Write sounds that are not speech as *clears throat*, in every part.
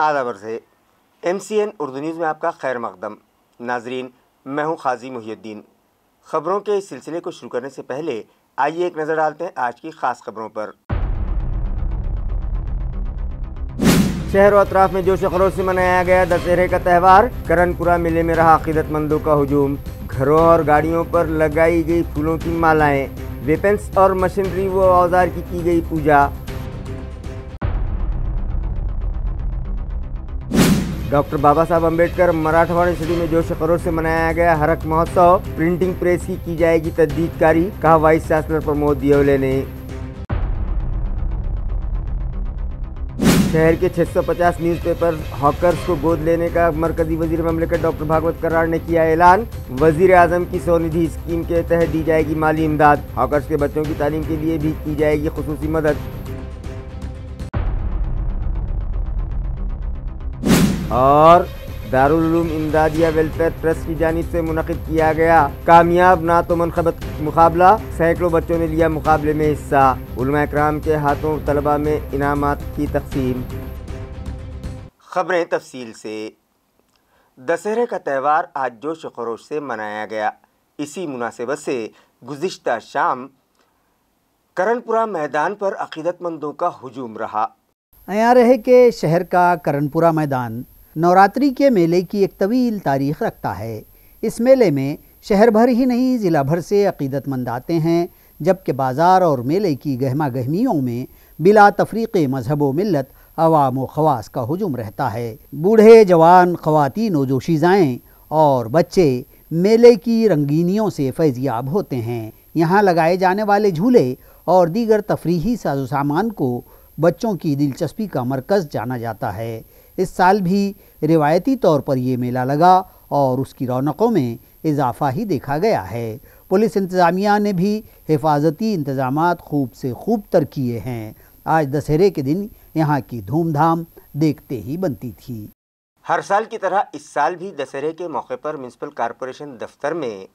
आदाबर से M C N Urdu news में आपका खैर मकदम नाजरीन मैं हूँ खाजी मुहिद्दीन खबरों के इस सिलसिले को शुरू करने से पहले आइए एक नज़र डालते हैं आज की ख़ास खबरों पर शहर और अतराफ में जोश खरोश से मनाया गया दशहरे का त्यौहार करनपुरा मेले में रहा अकीदतमंदों का हजूम घरों और गाड़ियों पर लगाई गई फूलों की मालाएं वेपन्स और मशीनरी व औजार की की गई पूजा डॉक्टर बाबा साहब अम्बेडकर मराठवाड़ा सिटी में जोश खरोश से मनाया गया हरक महोत्सव प्रिंटिंग प्रेस की की जाएगी तदीदकारी कहा वाइस चांसलर प्रमोद दियोले ने शहर के 650 न्यूज़पेपर हॉकर्स को गोद लेने का मरकजी वजीर ममलिकत डॉक्टर भागवत करार ने किया ऐलान वजीर आजम की स्वनिधि स्कीम के तहत दी जाएगी माली इमदाद हॉकर्स के बच्चों की तालीम के लिए भी की जाएगी खसूसी मदद और दारूम इमदादिया वेलफेयर ट्रस्ट की जानब से मुनद किया गया कामयाब नातो मनखबत मुकाबला सैकड़ों बच्चों ने लिया मुकाबले में हिस्सा कराम के हाथों तलबा में इनाम की तकसीम खबरें तफसील से दशहरे का त्यौहार आज जोश खरोश से मनाया गया इसी मुनासिबत से गुज्त शाम करणपुरा मैदान पर अकीदतमंदों का हजूम रहा यहाँ रहे के शहर का करणपुरा मैदान नवरात्रि के मेले की एक तवील तारीख रखता है इस मेले में शहर भर ही नहीं ज़िला भर से अकीदतमंद आते हैं जबकि बाज़ार और मेले की गहमा गहमियों में बिला तफरीक मजहब व मिलत अवाम खवास का हजूम रहता है बूढ़े जवान खुवान जोशीज़ाएँ और बच्चे मेले की रंगीनियों से फैजियाब होते हैं यहाँ लगाए जाने वाले झूले और दीगर तफरी साजो सामान को बच्चों की दिलचस्पी का मरकज़ जाना जाता है इस साल भी रिवायती तौर पर ये मेला लगा और उसकी रौनकों में इजाफा ही देखा गया है पुलिस इंतज़ामिया ने भी हिफाजती इंतज़ाम खूब से खूब तर किए हैं आज दशहरे के दिन यहाँ की धूमधाम देखते ही बनती थी हर साल की तरह इस साल भी दशहरे के मौके पर म्यूनसिपल कॉरपोरेशन दफ्तर में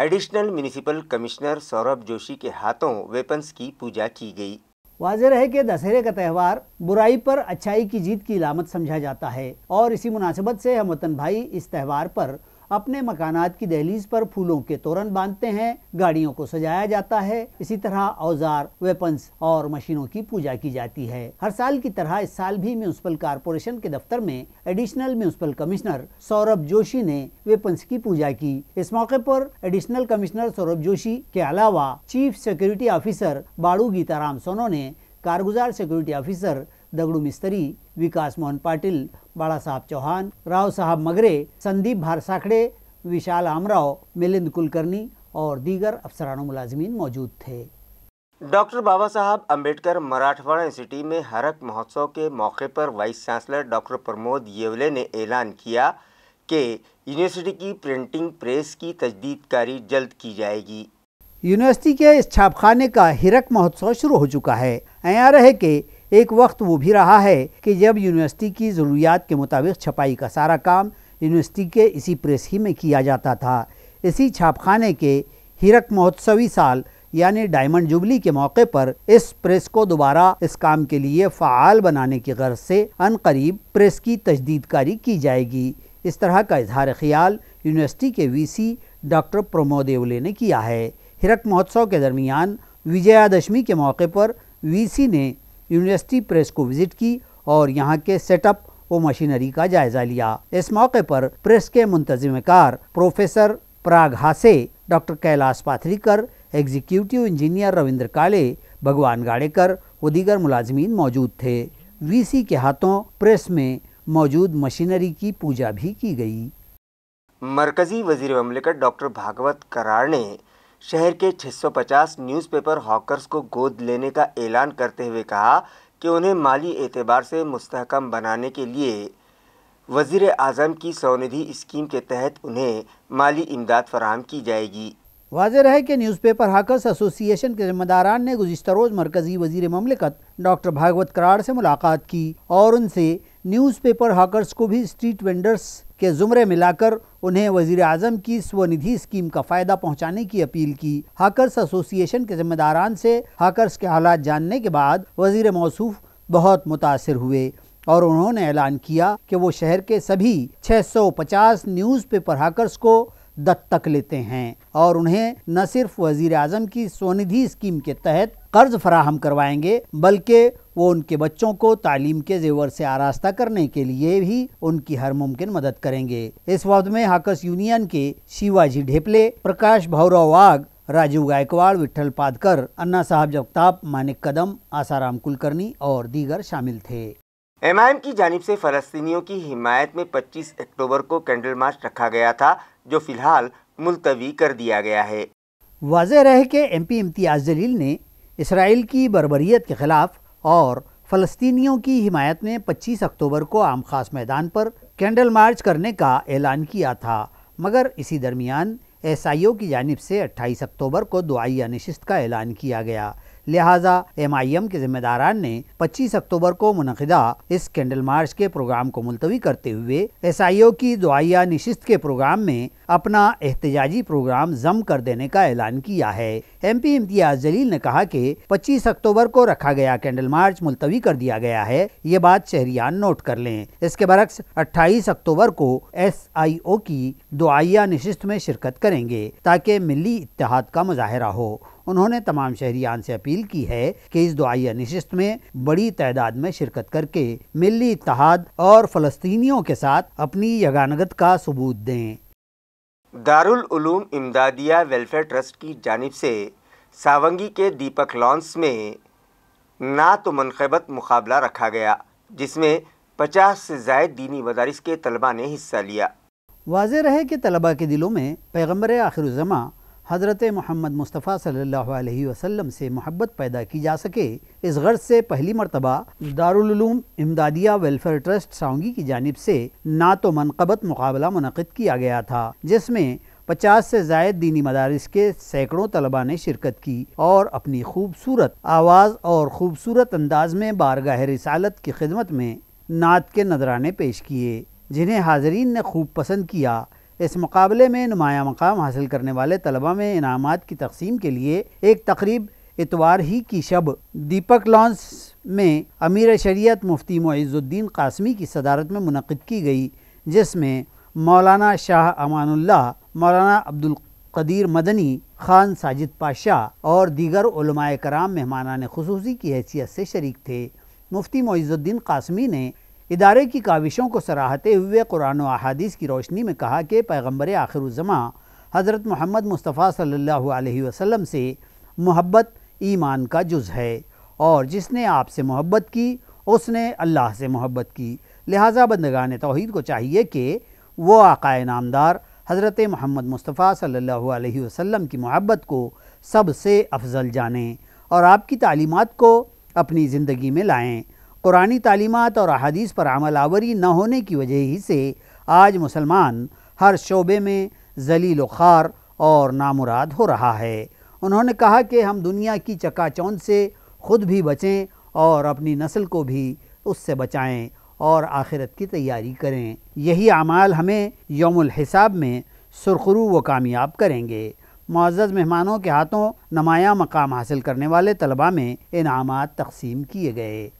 additional municipal commissioner Saurabh Joshi के हाथों वेपन्स की पूजा की गई वाजह रहे कि दशहरे का त्यौहार बुराई पर अच्छाई की जीत की इलामत समझा जाता है और इसी मुनासिबत से हम वतन भाई इस त्यौहार पर अपने मकानात की दहलीज पर फूलों के तोरण बांधते हैं गाड़ियों को सजाया जाता है इसी तरह औजार वेपन्स और मशीनों की पूजा की जाती है हर साल की तरह इस साल भी म्यूनसिपल कारपोरेशन के दफ्तर में additional municipal commissioner Saurabh Joshi ने वेपन्स की पूजा की इस मौके पर एडिशनल कमिश्नर सौरभ जोशी के अलावा chief security officer Badu Gitaram सोनो ने कारगुजार सिक्योरिटी ऑफिसर दगड़ू मिस्त्री विकास मोहन पाटिल साहब चौहान राव साहब मगरे संदीप भारसाखड़े विशाल आमराव मिलिंद कुलकर्णी और दीगर अफसरान मुलाजमीन मौजूद थे डॉक्टर बाबा साहब अम्बेडकर मराठवाड़ा सिटी में हरक महोत्सव के मौके पर vice chancellor doctor Pramod Yeole ने ऐलान किया कि यूनिवर्सिटी की प्रिंटिंग प्रेस की तजदीदकारी जल्द की जाएगी यूनिवर्सिटी के इस छापखाने का हिरक महोत्सव शुरू हो चुका है यहाँ रहे के एक वक्त वो भी रहा है कि जब यूनिवर्सिटी की ज़रूरियात के मुताबिक छपाई का सारा काम यूनिवर्सिटी के इसी प्रेस ही में किया जाता था इसी छापखाने के हीरक महोत्सवी साल यानी डायमंड जुबली के मौके पर इस प्रेस को दोबारा इस काम के लिए फ़ाल बनाने की गर्ज से अनकरीब प्रेस की तजदीदकारी की जाएगी इस तरह का इजहार ख्याल यूनिवर्सिटी के वीसी डॉक्टर प्रमोद एवले ने किया है हिरक महोत्सव के दरमियान विजयादशमी के मौके पर वीसी ने यूनिवर्सिटी प्रेस को विजिट की और यहाँ के सेटअप व मशीनरी का जायजा लिया इस मौके पर प्रेस के मुंतजिमकार प्रोफेसर प्राग हासे doctor Kailash Pathrikar executive engineer Ravindra Kale Bhagwan गाड़ेकर व दीगर मुलाजमीन मौजूद थे वीसी के हाथों प्रेस में मौजूद मशीनरी की पूजा भी की गई मरकजी वजीर ममलिकत डॉक्टर भागवत करार ने शहर के 650 न्यूज़पेपर हॉकर्स को गोद लेने का ऐलान करते हुए कहा कि उन्हें माली एतबार से मुस्तकम बनाने के लिए वजीर अजम की सौनिधि स्कीम के तहत उन्हें माली इमदाद फराहम की जाएगी वाज़ है कि न्यूज़पेपर हाकर्स एसोसिएशन के जिम्मेदारान ने गुजत रोज़ मरकजी वजीर ममलिकत डॉक्टर भागवत कराड़ से मुलाकात की और उनसे न्यूज़पेपर हाकर्स को भी स्ट्रीट वेंडर्स के जुमरे मिलाकर उन्हें वजीर आजम की स्वनिधि स्कीम का फ़ायदा पहुँचाने की अपील की हाकर्स एसोसिएशन के जिम्मेदारान से हाकर्स के हालात जानने के बाद वजीर मौसू बहुत मुतासर हुए और उन्होंने ऐलान किया कि वो शहर के सभी 650 न्यूज़पेपर हाकर्स को दत्तक लेते हैं और उन्हें न सिर्फ वजीर आजम की स्वनिधि स्कीम के तहत कर्ज फराहम करवाएंगे बल्कि वो उनके बच्चों को तालीम के जेवर से आरास्ता करने के लिए भी उनकी हर मुमकिन मदद करेंगे इस वक्त में हाकस यूनियन के शिवाजी ढेपले प्रकाश भौरव वाग राजीव गायकवाड़ विठल पादकर अन्ना साहब जगताप मानिक कदम आसाराम कुलकर्णी और दीगर शामिल थे एम की जानब से फलस्तियों की हिमायत में 25 अक्टूबर को कैंडल मार्च रखा गया था जो फिलहाल मुलतवी कर दिया गया है वाजह रहे एम एमपी इम्तियाज़ जलील ने इसराइल की बरबरीत के ख़िलाफ़ और फ़लस्तीनियों की हिमायत में 25 अक्टूबर को आम खास मैदान पर कैंडल मार्च करने का ऐलान किया था मगर इसी दरमियान एस की जानब से 28 अक्टूबर को दुआया नशस्त का ऐलान किया गया लिहाजा एम आई एम के जिम्मेदारान ने पच्चीस अक्टूबर को मुनदा इस कैंडल मार्च के प्रोग्राम को मुलतवी करते हुए एस आई ओ की दुआया नशस्त के प्रोग्राम में अपना एहतजाजी प्रोग्राम जम कर देने का ऐलान किया है एम पी इम्तियाज जलील ने कहा कि पच्चीस अक्टूबर को रखा गया कैंडल मार्च मुलतवी कर दिया गया है ये बात शहरियान नोट कर लें इसके बरक्स अट्ठाईस अक्टूबर को एस आई ओ की दुआया नशस्त में शिरकत करेंगे ताकि मिली इतिहाद का मुजाहरा हो उन्होंने तमाम शहरियान से अपील की है कि इस दुआया नशस्त में बड़ी तादाद में शिरकत करके मिली इतिहाद और फलस्तियों के साथ अपनी यगानगत का सबूत दें दारुल उलूम इमदादिया वेलफेयर ट्रस्ट की जानब से सावंगी के दीपक लॉन्स में ना तो मनखबत मुकाबला रखा गया जिसमें पचास से जायद दीनी मदारस के तलबा ने हिस्सा लिया वाज रहे कि तलबा के दिलों में पैगम्बर आखिर हज़रत मोहम्मद मुस्तफ़ा सल्ला वसम से मोहब्बत पैदा की जा सके इस गर्ज से पहली मरतबा दारूम इमदादिया वेलफेयर ट्रस्ट सांगी की जानब से तो मनकबत मुकाबला मनद किया गया था जिसमें पचास से जायद दीनी मदारस के सैकड़ों तलबा ने शिरकत की और अपनी खूबसूरत आवाज़ और खूबसूरत अंदाज में बारगाह रिसालत की खिदमत में नात के नजराने पेश किए जिन्हें हाजरीन ने खूब पसंद किया इस मुकाबले में नुमाया मकाम हासिल करने वाले तलबा में इनामत की तकसीम के लिए एक तकरीब इतवार ही की शब दीपक लॉन्स में अमीर शरीत मुफ्ती मोज़ुद्दीन कासमी की सदारत में मुनद की गई जिसमें मौलाना शाह अमानुल्लाह मौलाना अब्दुल कदीर मदनी खान साजिद पाशाह और दीगर कराम मेहमाना खसूसी की हैसियत से शरीक थे मुफ्ती मोजुद्दीन कासमी ने इदारे की काविशों को सराहते हुए कुरान अहादीस की रोशनी में कहा कि पैगम्बर आखिरज़मा हज़रत मोहम्मद मुस्तफ़ा सल्लल्लाहु अलैहि वसल्लम से मोहब्बत ईमान का जुज़ है और जिसने आपसे मोहब्बत की उसने अल्लाह से मोहब्बत की लिहाजा बंदगान तोहद को चाहिए कि वह आकाए नामदार हज़रत मोहम्मद मुस्तफ़ा सल्लल्लाहु अलैहि वसल्लम की मोहब्बत को सबसे अफजल जानें और आपकी तालीमत को अपनी ज़िंदगी में लाएँ कुरानी तालीमत और अदीस पर अमल आवरी न होने की वजह ही से आज मुसलमान हर शोबे में जलील ख़ार और नामुराद हो रहा है उन्होंने कहा कि हम दुनिया की चकाचौंध से खुद भी बचें और अपनी नस्ल को भी उससे बचाएं और आखिरत की तैयारी करें यही अमाल हमें यौमुल हिसाब में सुरखरू व कामयाब करेंगे मज्ज़ मेहमानों के हाथों नमाया मकाम हासिल करने वाले तलबा में इनामत तकसीम किए गए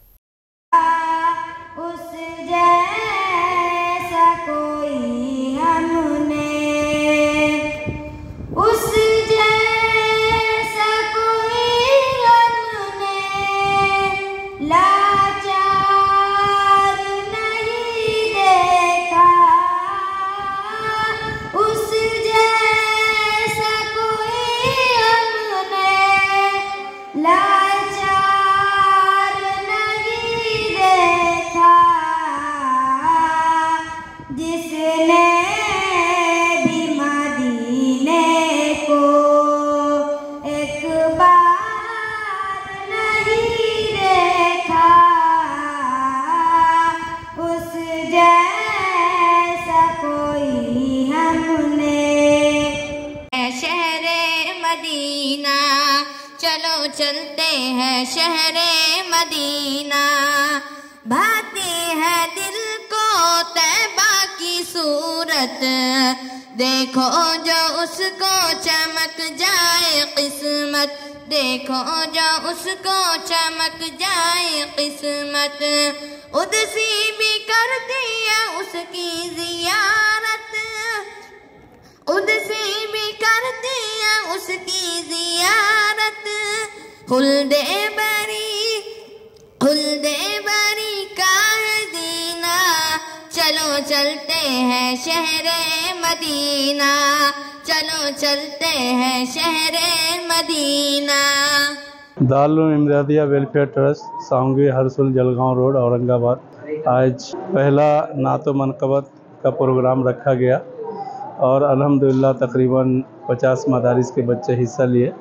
उसको चमक जाए किस्मत देखो जो उसको चमक जाए किस्मत उदसी भी कर दिया उसकी जियारत उदसी भी कर दिया उसकी जियारत हुल्दे बरी हुल्दे बरी चलो चलते हैं शहर मदीना चलो चलते हैं शहर Medina Darul Imdadia welfare trust सांगी हरसुल जलगांव रोड औरंगाबाद आज पहला नातो मनकबत का प्रोग्राम रखा गया और अल्हम्दुलिल्लाह तकरीबन 50 मदारिस के बच्चे हिस्सा लिए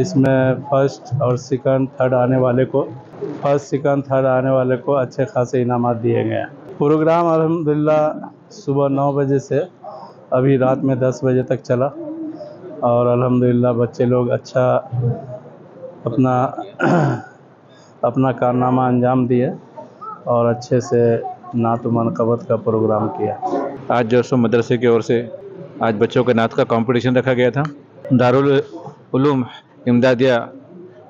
जिसमें फर्स्ट और सेकंड थर्ड आने वाले को फर्स्ट सेकंड थर्ड आने वाले को अच्छे खासे इनाम दिए गए हैं प्रोग्राम अलहमदिल्ला सुबह नौ बजे से अभी रात में दस बजे तक चला और अलहमदिल्ला बच्चे लोग अच्छा अपना *clears throat* अपना कारनामा अंजाम दिए और अच्छे से नात मनकबत का प्रोग्राम किया आज जोशो मदरसे की ओर से आज बच्चों के नात का कंपटीशन रखा गया था दारुल इमदादिया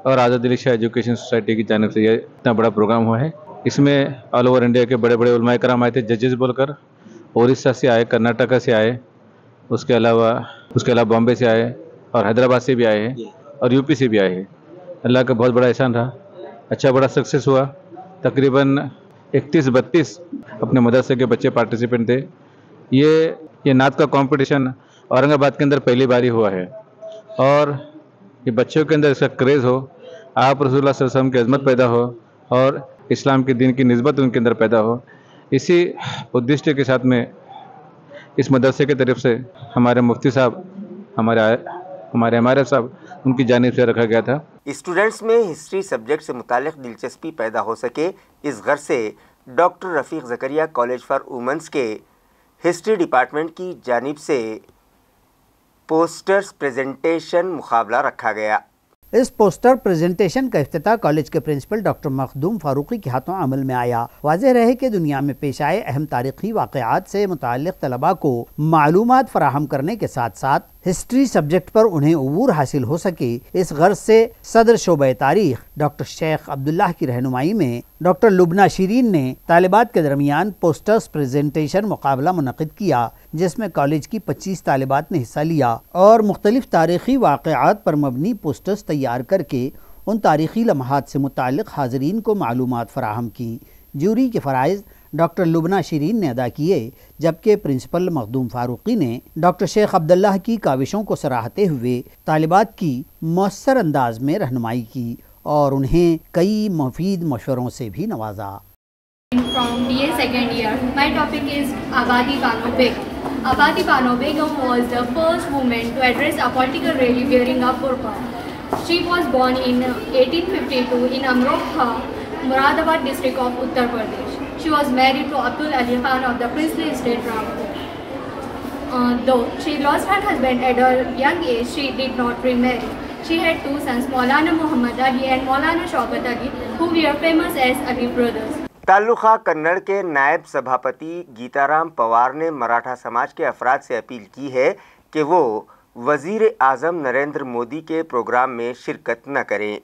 और आज़ाद रिक्शा एजुकेशन सोसाइटी की जानब से यह इतना बड़ा प्रोग्राम हुआ है इसमें ऑल ओवर इंडिया के बड़े बड़े उलमा कराम आए थे जजेस बोलकर उड़ीसा से आए कर्नाटका से आए उसके अलावा उसके अलावा बॉम्बे से आए और हैदराबाद से भी आए हैं और यूपी से भी आए हैं अल्लाह का बहुत बड़ा एहसान रहा अच्छा बड़ा सक्सेस हुआ तकरीबन इकतीस बत्तीस अपने मदरसे के बच्चे पार्टिसिपेंट थे ये ये नात का कंपटीशन औरंगाबाद के अंदर पहली बार ही हुआ है और ये बच्चों के अंदर इसका क्रेज़ हो आप रसोल्ला वसम की अजमत पैदा हो और इस्लाम के दिन की नस्बत उनके अंदर पैदा हो इसी उद्देश्य के साथ में इस मदरसे की तरफ से हमारे मुफ्ती साहब हमारे हमारे हमारे साहब उनकी जानब से रखा गया था स्टूडेंट्स में हिस्ट्री सब्जेक्ट से मुतल दिलचस्पी पैदा हो सके इस घर से doctor Rafiq Zakaria college for womens के हिस्ट्री डिपार्टमेंट की जानब से पोस्टर्स प्रेजेंटेशन मुकाबला रखा गया इस पोस्टर प्रेजेंटेशन का अफ्ताह कॉलेज के प्रिंसिपल डॉक्टर मखदूम फारूकी के हाथों अमल में आया वाजह रहे कि दुनिया में पेश आए अहम तारीखी वाक़ात से मुतल तलबा को मालूम फराहम करने के साथ साथ हिस्ट्री सब्जेक्ट पर उन्हें अबूर हासिल हो सके इस गर्ज से सदर शोब तारीख डॉक्टर शेख अब्दुल्ला की रहनुमाई में डॉक्टर लुबना शरीन ने तालिबात के दरमियान पोस्टर्स प्रेजेंटेशन मुकाबला मुनद किया जिसमें कॉलेज की पच्चीस तालबात ने हिस्सा लिया और मुख्तलिफ तारीखी वाक़ात पर मबनी पोस्टर्स तैयार करके उन तारीखी लम्हा से मुतल हाजरीन को मालूम फ़राहम की जूरी के फ़रज़ डॉक्टर लुबना शरीन ने अदा किए जबकि प्रिंसिपल मखदूम फारूकी ने डॉक्टर शेख अब्दुल्ला की काविशों को सराहते हुए तालिबात की मौसर अंदाज में रहनुमाई की और उन्हें कई मुफीद मशवरों से भी नवाजा from B A second year my topic is आबादी कानों पे Apati Pano Begum was the first woman to address a political rally during a Purpa. She was born in 1852 in Amrokha, Muradabad district of Uttar Pradesh. She was married to Abdul Ali Khan of the princely state Rampur. Uh, though she lost her husband at a young age, she did not remarry. She had two sons, Maulana Muhammad Ali and Maulana Shaukat Ali, who were famous as Ali brothers. ताल्लुखा Kannada के नायब सभापति Gitarama Pawar ने मराठा समाज के अफराद से appeal की है कि वो वजीर आजम नरेंद्र मोदी के प्रोग्राम में शिरकत न करें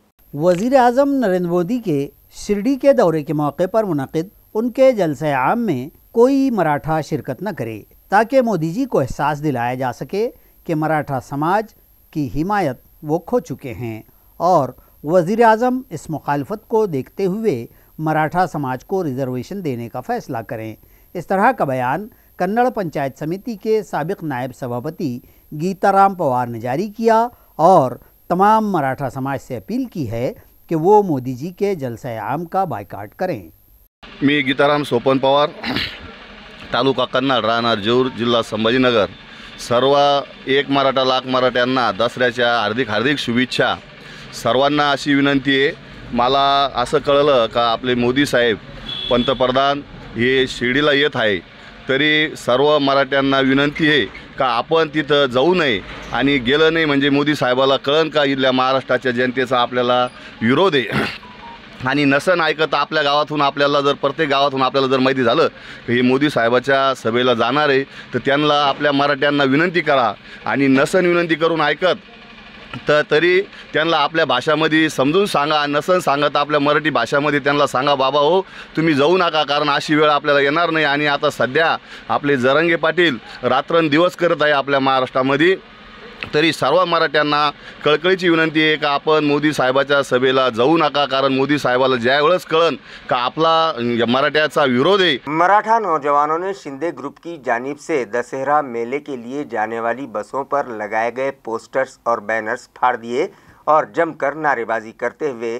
वजीर आजम नरेंद्र मोदी के शिरडी के दौरे के मौके पर मुनद उनके जलसे आम में कोई मराठा शिरकत न करे ताकि मोदी जी को एहसास दिलाया जा सके कि मराठा समाज की हिमायत वो खो चुके हैं और वज़ी अजम इस मुखालफत को देखते हुए मराठा समाज को रिजर्वेशन देने का फैसला करें इस तरह का बयान कन्नड़ पंचायत समिति के सबक नायब सभापति गीताराम पवार ने जारी किया और तमाम मराठा समाज से अपील की है कि वो मोदी जी के जलसा आम का बायकाट करें मैं गीताराम सोपन पवार तालुका कन्नड राहणार जेऊर जिला संभाजीनगर सर्व एक मराठा लाख मराठ्यांना दसर हार्दिक हार्दिक शुभेच्छा सर्वान अभी विनंती है मला असं कळलं का आपले मोदी साहेब पंतप्रधान हे शिर्डीला येत आहे तरी सर्व मराठ्यांना विनंती आहे का आपण तिथं जाऊ नये आणि गेलं नाही म्हणजे मोदी साहेबाला कळण का इथल्या महाराष्ट्राच्या जनतेचा आपल्याला विरोध आहे *clears throat* आणि नसन ऐकत आपल्या गावातून आपल्याला जर प्रत्येक गावातून आपल्याला जर माहिती झालं की हे मोदी साहेबाच्या सभेला जाणार आहे तर त्यांना आपल्या मराठ्यांना विनंती करा आणि नसन विनंती करून ऐकत तर तरी त्यांना आपल्या भाषामध्ये समजून सांगा नसन सांगत आपल्या मराठी भाषामध्ये त्यांना सांगा बाबा हो तुम्ही जाऊ नका कारण अशी वेळ आपल्याला येणार नाही आणि आता सध्या आपले जरंगे पाटील रात्रंदिवस करत आहे आपल्या महाराष्ट्रामध्ये तरी सर्व मराठ्यांना कळकळीची विनंती आहे का आपण मोदी साहेबाच्या सभेला जाऊ नका कारण मोदी साहेबाला ज्या वेळेस का आपला अं, मराठ्याचा विरोध है मराठा नौजवानों ने शिंदे ग्रुप की जानिब से दशहरा मेले के लिए जाने वाली बसों पर लगाए गए पोस्टर्स और बैनर्स फाड़ दिए और जमकर नारेबाजी करते हुए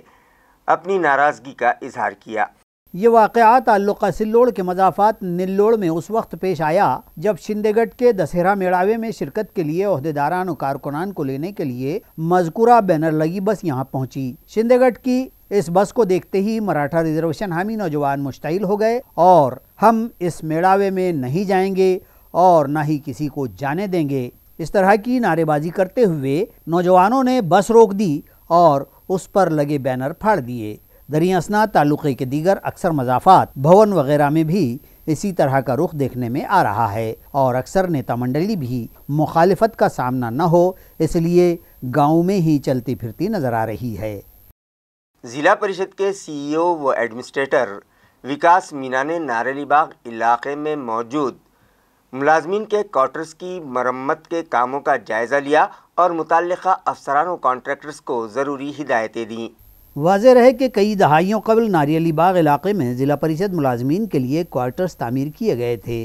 अपनी नाराज़गी का इजहार किया ये वाक़ ताल्लुक़ सिल्लोड़ के मजाफात निल्लोड़ में उस वक्त पेश आया जब शिंदेगढ़ के दशहरा मेड़ावे में शिरकत के लिए अहदेदारान और कारकुनान को लेने के लिए मजकूरा बैनर लगी बस यहाँ पहुँची शिंदेगढ़ की इस बस को देखते ही मराठा रिजर्वेशन हामी नौजवान मुश्तिल हो गए और हम इस मेड़ावे में नहीं जाएंगे और न ही किसी को जाने देंगे इस तरह की नारेबाजी करते हुए नौजवानों ने बस रोक दी और उस पर लगे बैनर फाड़ दिए दरियासना तालुके के दीगर अक्सर मजाफात भवन वगैरह में भी इसी तरह का रुख देखने में आ रहा है और अक्सर नेता मंडली भी मुखालफत का सामना न हो इसलिए गाँव में ही चलती फिरती नजर आ रही है ज़िला परिषद के सीईओ व एडमिनिस्ट्रेटर विकास मीना ने नारेली बाग इलाके में मौजूद मुलाजमीन के क्वार्टर्स की मरम्मत के कामों का जायज़ा लिया और मुतल अफसरान कॉन्ट्रैक्टर्स को ज़रूरी हिदायतें दीं वाज रहे कि कई दहाइयों कबल नारियली बाग इलाके में ज़िला परिषद मुलाजमीन के लिए क्वार्टर्स तामीर किए गए थे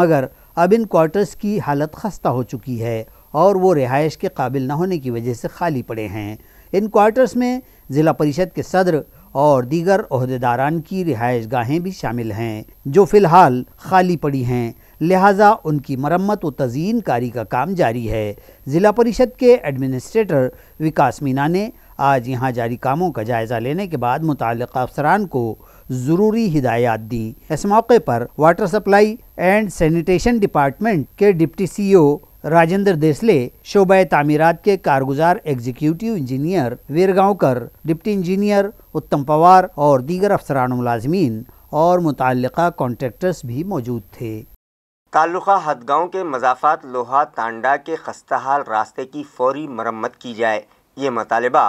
मगर अब इन क्वार्टर्स की हालत खस्ता हो चुकी है और वो रिहाइश के काबिल न होने की वजह से खाली पड़े हैं इन क्वार्टर्स में ज़िला परिषद के सदर और दीगर अहदेदारान की रिहाइश गाहें भी शामिल हैं जो फ़िलहाल खाली पड़ी हैं लिहाजा उनकी मरम्मत व तजीन कारी का काम जारी है ज़िला परिषद के एडमिनिस्ट्रेटर विकास मीना ने आज यहाँ जारी कामों का जायज़ा लेने के बाद मुतल अफसरान को ज़रूरी हिदायत दी इस मौके पर water supply and sanitation department के deputy C O Rajendra Desale शोबा तमीरत के कारगुजार executive engineer Virgaonkar deputy engineer Uttam Pawar और दीगर अफसरान मुलाजमीन और मुतल कॉन्ट्रेक्टर्स भी मौजूद थे ताल्लुक़ हदगांव के मजाफात लोहा तांडा के खस्ताहाल रास्ते की फौरी मरम्मत की जाए ये मतालबा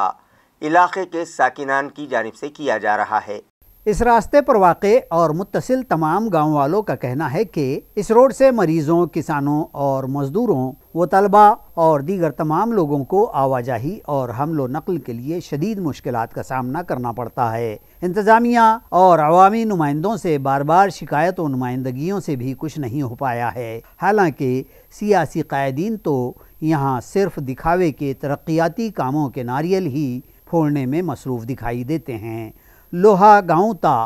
इलाके के साकिनान की जानब से किया जा रहा है इस रास्ते पर वाक़ और मुतसिल तमाम गाँव वालों का कहना है कि इस रोड से मरीजों किसानों और मजदूरों व तलबा और दीगर तमाम लोगों को आवाजाही और हमलो नकल के लिए शदीद मुश्किल का सामना करना पड़ता है इंतज़ामिया और अवामी नुमाइंदों से बार बार शिकायत व नुमाइंदगी से भी कुछ नहीं हो पाया है हालांकि सियासी कायदीन तो यहाँ सिर्फ दिखावे के तरक्याती कामों के नारियल ही फोड़ने में मसरूफ़ दिखाई देते हैं लोहा गाँव ता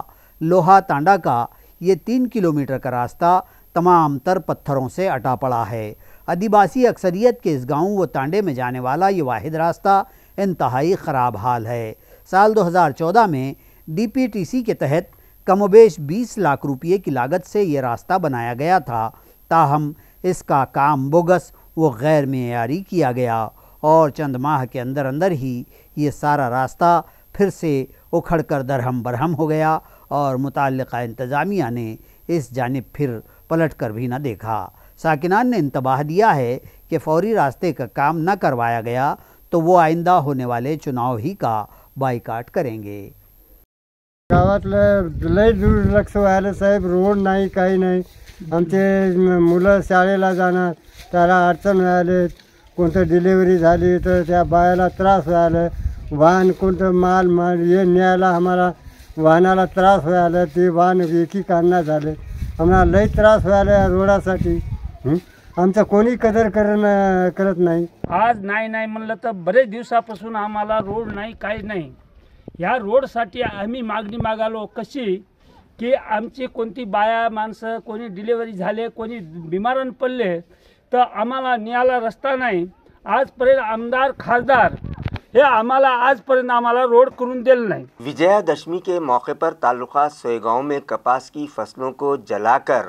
लोहा तांडा का ये तीन किलोमीटर का रास्ता तमाम तर पत्थरों से अटा पड़ा है आदिवासी अक्सरियत के इस गांव व तांडे में जाने वाला ये वाद रास्ता इंतहाई ख़राब हाल है साल 2014 में डीपीटीसी के तहत कमोबेश 20 लाख रुपये की लागत से ये रास्ता बनाया गया था ताहम इसका काम बोगस वो गैर मीरी किया गया और चंद माह के अंदर अंदर ही ये सारा रास्ता फिर से उखड़ कर दरहम बरहम हो गया और मुतल इंतज़ामिया ने इस जानब फिर पलट कर भी ना देखा साकिनान ने इंतबाह दिया है कि फौरी रास्ते का काम न करवाया गया तो वो आइंदा होने वाले चुनाव ही का बाईकाट करेंगे रोड आमचे मुलं शाळेला जाणार त्याला अडचण व्हायले कोणतं डिलेवरी झाली तर त्या बायाला त्रास व्हायला वाहन कोणतं माल माल हे न्यायला आम्हाला वाहनाला त्रास व्हायला ते वाहन एकी काना झाले आम्हाला लय त्रास व्हायला रोडासाठी आमचा कोणी कदर करण करत नाही आज नाही नाही म्हणलं तर बरेच दिवसापासून आम्हाला रोड नाही काही नाही या रोडसाठी आम्ही मागणी मागालो कशी की आमची को बाया मनस को डिलिवरी झाले कोणी बिमारान पडले तर आम्हाला न्यायला रस्ता नाही आजपर्यंत आमदार खासदार ये आम आज आम रोड करून दिल नहीं विजयादशमी के मौके पर ताल्लुका सोएगा में कपास की फसलों को जलाकर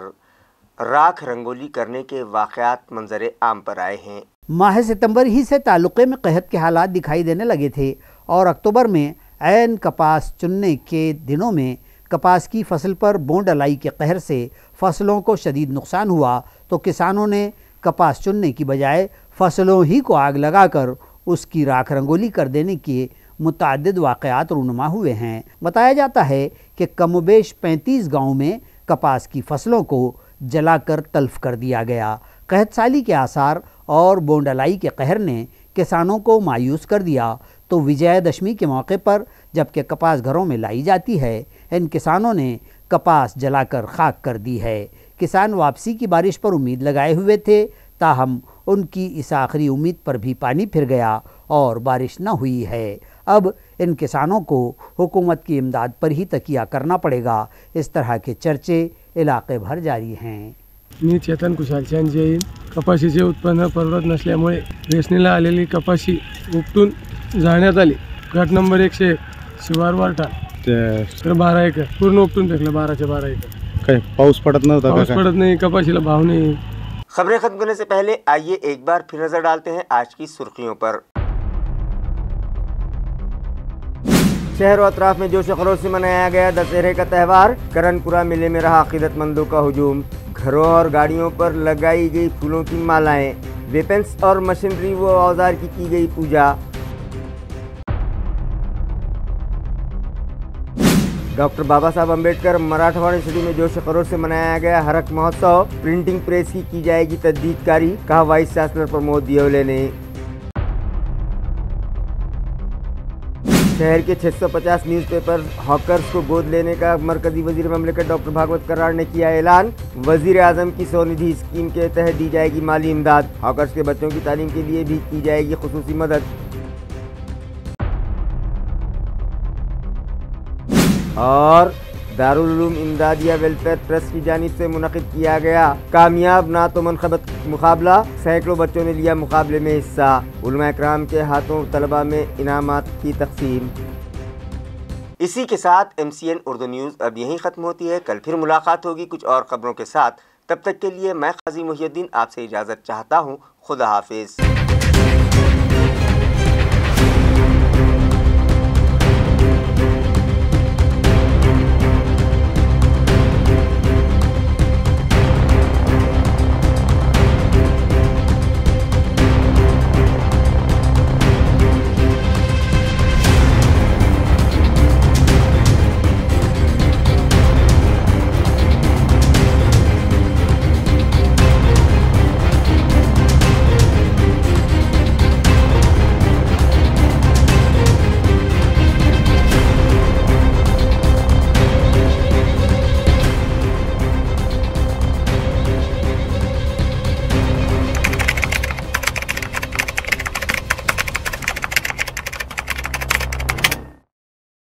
राख रंगोली करने के वाकत मंजर आम पर आए हैं माह सितंबर ही से ताल्लुक़े में कहत के हालात दिखाई देने लगे थे और अक्टूबर में एन कपास चुनने के दिनों में कपास की फसल पर बोंड अलाई के कहर से फसलों को शदीद नुकसान हुआ तो किसानों ने कपास चुनने की बजाय फसलों ही को आग लगाकर उसकी राख रंगोली कर देने के मुतद वाक़ात रूनमा हुए हैं बताया जाता है कि कमोबेश पैंतीस गाँव में कपास की फसलों को जलाकर तल्फ कर दिया गया कहत साली के आसार और बोंडलाई के कहर ने किसानों को मायूस कर दिया तो विजयादशमी के मौके पर जबकि कपास घरों में लाई जाती है इन किसानों ने कपास जलाकर खाक कर दी है किसान वापसी की बारिश पर उम्मीद लगाए हुए थे ताहम उनकी इस आखिरी उम्मीद पर भी पानी फिर गया और बारिश न हुई है अब इन किसानों को हुकूमत की इमदाद पर ही तकिया करना पड़ेगा इस तरह के चर्चे इलाके भर जारी हैं मी चेतन कुशाल जैन से उत्पन्न परवत नसल्यामुळे वेचणीला आलेली कपाशी उपटून नंबर एकशे शिवार वार्टा एकर पूर्ण उपटून टाकलं बाराच्या बारा एकर पाऊस पडत नव्हता पाऊस पडत नाही कपाशीला भाव नाही खबरें खत्म करने से पहले आइए एक बार फिर नजर डालते हैं आज की सुर्खियों पर शहर और अतराफ में जोश खरोश से मनाया गया दशहरे का त्यौहार करनपुरा मेले में रहा अकीदतमंदों का हजूम घरों और गाड़ियों पर लगाई गई फूलों की मालाएं वेपन्स और मशीनरी व औजार की की गई पूजा डॉक्टर बाबा साहब अम्बेडकर मराठवाड़ा सिटी में जोश खरोश से मनाया गया हरक महोत्सव प्रिंटिंग प्रेस की की जाएगी तदीदकारी कहा वाइस चांसलर प्रमोद दियोले ने शहर के 650 न्यूज़पेपर हॉकर्स को गोद लेने का मरकजी वजीर ममलिकत डॉक्टर भागवत करार ने किया ऐलान वजीर आजम की स्वनिधि स्कीम के तहत दी जाएगी माली इमदाद हॉकर्स के बच्चों की तालीम के लिए भी की जाएगी खसूसी मदद और दारूम इमदादिया वेलफेयर ट्रस्ट की जानब से मुनद किया गया कामयाब नातो मनखबत मुकाबला सैकड़ों बच्चों ने लिया मुकाबले में हिस्सा कराम के हाथों तलबा में इनाम की तकसीम इसी के साथ M C N Urdu news अब यहीं ख़त्म होती है कल फिर मुलाकात होगी कुछ और ख़बरों के साथ तब तक के लिए मैं खजी मुहिद्दीन आपसे इजाज़त चाहता हूँ खुदा हाफिज़